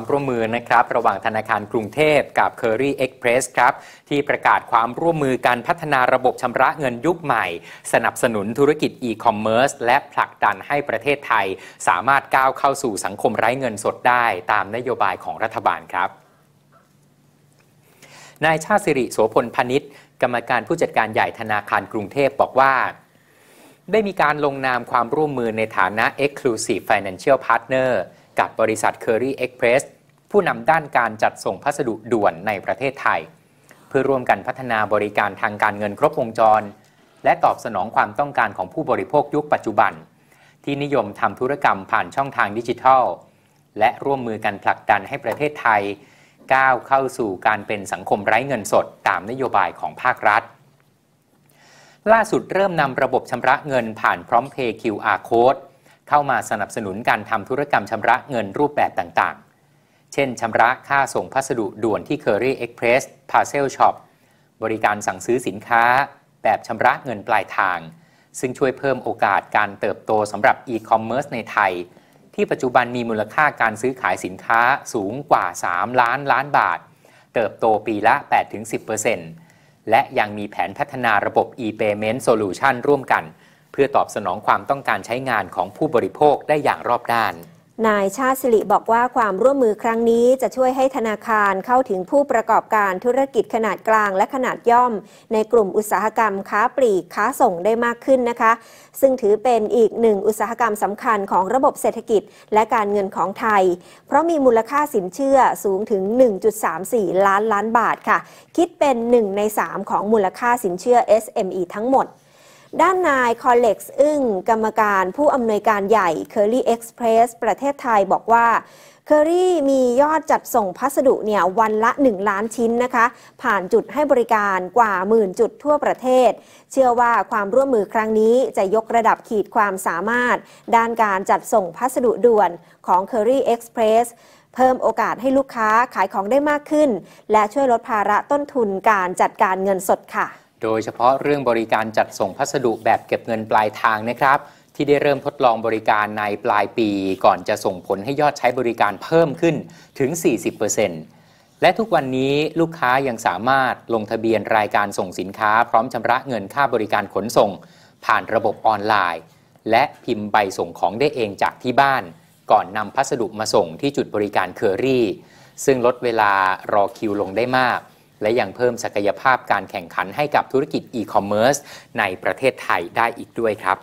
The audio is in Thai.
ความร่วมมือนะครับ ระหว่างธนาคารกรุงเทพกับ Curry Express ครับที่ประกาศความร่วมมือการพัฒนาระบบชำระเงินยุคใหม่ สนับสนุนธุรกิจอีคอมเมิร์ซและผลักดันให้ประเทศไทย สามารถก้าวเข้าสู่สังคมไร้เงินสดได้ ตามนโยบายของรัฐบาลครับนายชาติสิริโสพลพนิษ์กรรมการผู้จัดการใหญ่ธนาคารกรุงเทพบอกว่า ได้มีการลงนามความร่วมมือในฐานะ Exclusive Financial Partner กับบริษัท Curry Express ผู้นำด้านการจัดส่งพัสดุด่วนในประเทศไทย เพื่อร่วมกันพัฒนาบริการทางการเงินครบวงจร และตอบสนองความต้องการของผู้บริโภคยุคปัจจุบัน ที่นิยมทำธุรกรรมผ่านช่องทางดิจิทัล และร่วมมือกันผลักดันให้ประเทศไทยก้าวเข้าสู่การเป็นสังคมไร้เงินสดตามนโยบายของภาครัฐ ล่าสุดเริ่มนำระบบชำระเงิน ผ่านพร้อมเพย์ QR code เข้ามาสนับสนุนการทำธุรกรรมชำระเงินรูปแบบต่างๆ เช่นชำระค่าส่งพัสดุด่วนที่ Curry Express Parcel Shop บริการสั่งซื้อสินค้าแบบชำระเงินปลายทาง ซึ่งช่วยเพิ่มโอกาสการเติบโตสำหรับอีคอมเมิร์ซในไทย ที่ปัจจุบันมีมูลค่าการซื้อขายสินค้าสูงกว่า 3 ล้านล้านบาท เติบโตปีละ8-10%และยังมีแผนพัฒนาระบบ e-payment solution ร่วมกันเพื่อตอบสนองความต้องการใช้งานของผู้บริโภคได้อย่างรอบด้าน นายชาติสิริบอกว่าความร่วมมือครั้งนี้จะช่วยให้ธนาคารเข้าถึงผู้ประกอบการธุรกิจขนาดกลางและขนาดย่อม ในกลุ่มอุตสาหกรรมค้าปลีก ค้าส่งได้มากขึ้นนะคะ ซึ่งถือเป็นอีกหนึ่งอุตสาหกรรมสำคัญของระบบเศรษฐกิจ และการเงินของไทย เพราะมีมูลค่าสินเชื่อสูงถึง 1.34 ล้านล้านบาทค่ะ คิดเป็น1ใน3 ของมูลค่าสินเชื่อ SME ทั้งหมดด้านนายคอลเล็กซ์อึ้งกรรมการผู้อำนวยการใหญ่ Curry Express ประเทศไทยบอกว่าเคอรี่มียอดจัดส่งพัสดุเนี่ยวันละ 1 ล้านชิ้นนะคะ ผ่านจุดให้บริการกว่าหมื่นจุดทั่วประเทศ เชื่อว่าความร่วมมือครั้งนี้จะยกระดับขีดความสามารถ ด้านการจัดส่งพัสดุด่วนของ Curry Express เพิ่มโอกาสให้ลูกค้าขายของได้มากขึ้น และช่วยลดภาระต้นทุนการจัดการเงินสดค่ะโดยเฉพาะเรื่องบริการจัดส่งพัสดุแบบเก็บเงินปลายทางนะครับ ที่ได้เริ่มทดลองบริการในปลายปี ก่อนจะส่งผลให้ยอดใช้บริการเพิ่มขึ้นถึง 40%และทุกวันนี้ลูกค้ายังสามารถลงทะเบียนรายการส่งสินค้า พร้อมชำระเงินค่าบริการขนส่งผ่านระบบออนไลน์ และพิมพ์ใบส่งของได้เองจากที่บ้าน ก่อนนำพัสดุมาส่งที่จุดบริการเคอรี่ซึ่งลดเวลารอคิวลงได้มากและยังเพิ่มศักยภาพการแข่งขันให้กับธุรกิจอีคอมเมิร์ซในประเทศไทยได้อีกด้วยครับ